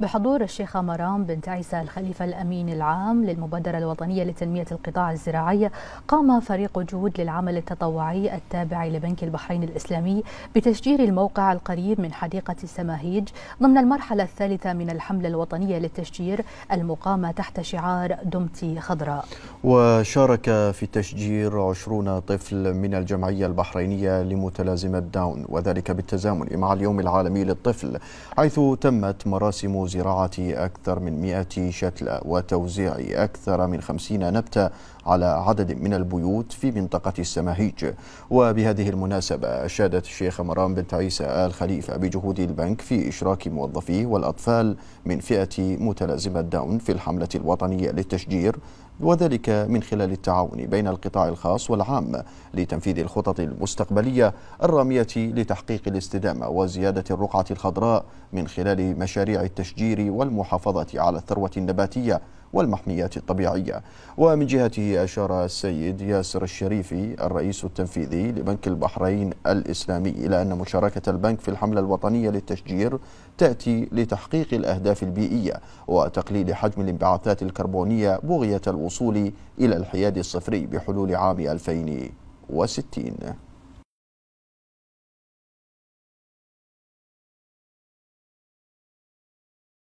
بحضور الشيخة مرام بنت عيسى الخليفة الأمين العام للمبادرة الوطنية لتنمية القطاع الزراعي قام فريق جهود للعمل التطوعي التابع لبنك البحرين الإسلامي بتشجير الموقع القريب من حديقة السماهيج ضمن المرحلة الثالثة من الحملة الوطنية للتشجير المقامة تحت شعار دمتي خضراء وشارك في تشجير عشرون طفل من الجمعية البحرينية لمتلازمة داون وذلك بالتزامن مع اليوم العالمي للطفل حيث تمت مراسم زراعة أكثر من 100 شتلة وتوزيع أكثر من 50 نبتة على عدد من البيوت في منطقة السماهيج وبهذه المناسبة أشادت الشيخ مرام بنت عيسى آل خليفة بجهود البنك في إشراك موظفيه والأطفال من فئة متلازمة داون في الحملة الوطنية للتشجير وذلك من خلال التعاون بين القطاع الخاص والعام لتنفيذ الخطط المستقبلية الرامية لتحقيق الاستدامة وزيادة الرقعة الخضراء من خلال مشاريع التشجير والمحافظة على الثروة النباتية والمحميات الطبيعية ومن جهته أشار السيد ياسر الشريفي الرئيس التنفيذي لبنك البحرين الإسلامي إلى أن مشاركة البنك في الحملة الوطنية للتشجير تأتي لتحقيق الأهداف البيئية وتقليل حجم الانبعاثات الكربونية بغية الوصول إلى الحياد الصفري بحلول عام 2060